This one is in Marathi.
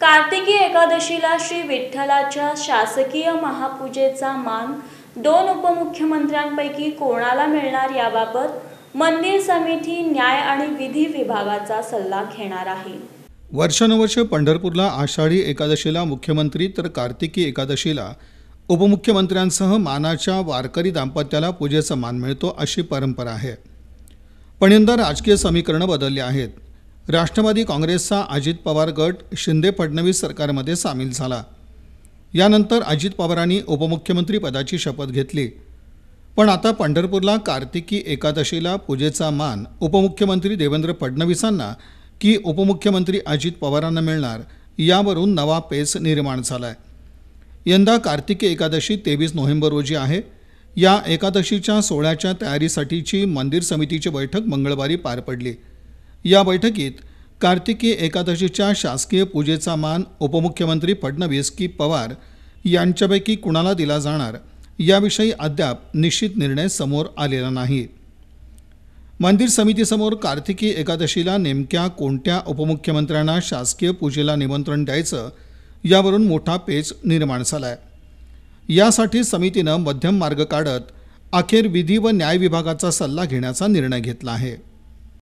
कार्तिकी एकादशीला श्री विठ्ठलाच्या शासकीय महापूजेचा मान दोन उपमुख्यमंत्र्यांपैकी कोणाला मिळणार याबाबत मंदिर समिती न्याय आणि विधी विभागाचा सल्ला घेणार आहे वर्षानुवर्ष पंढरपूरला आषाढी एकादशीला मुख्यमंत्री तर कार्तिकी एकादशीला उपमुख्यमंत्र्यांसह मानाच्या वारकरी दाम्पत्याला पूजेचा मान मिळतो अशी परंपरा आहे पण यंदा राजकीय समीकरणं बदलली आहेत राष्ट्रवादी काँग्रेसचा अजित पवार गट शिंदे फडणवीस सरकारमध्ये सामील झाला यानंतर अजित पवारांनी उपमुख्यमंत्री पदाची शपथ घेतली पण आता पंढरपूरला कार्तिकी एकादशीला पूजेचा मान उपमुख्यमंत्री देवेंद्र फडणवीसांना की उपमुख्यमंत्री अजित पवारांना मिळणार यावरून नवा पेस निर्माण झाला आहे यंदा कार्तिकी एकादशी तेवीस नोव्हेंबर रोजी आहे या एकादशीच्या सोहळ्याच्या तयारीसाठीची मंदिर समितीची बैठक मंगळवारी पार पडली या बैठकीत कार्तिकी एकादशीच्या शासकीय पूजेचा मान उपमुख्यमंत्री फडणवीस की पवार यांच्यापैकी कुणाला दिला जाणार याविषयी अद्याप निश्चित निर्णय समोर आलेला नाही मंदिर समितीसमोर कार्तिकी एकादशीला नेमक्या कोणत्या उपमुख्यमंत्र्यांना शासकीय पूजेला निमंत्रण द्यायचं यावरून मोठा पेच निर्माण झाला आहे यासाठी समितीनं मध्यम मार्ग काढत अखेर विधी व न्याय विभागाचा सल्ला घेण्याचा निर्णय घेतला आहे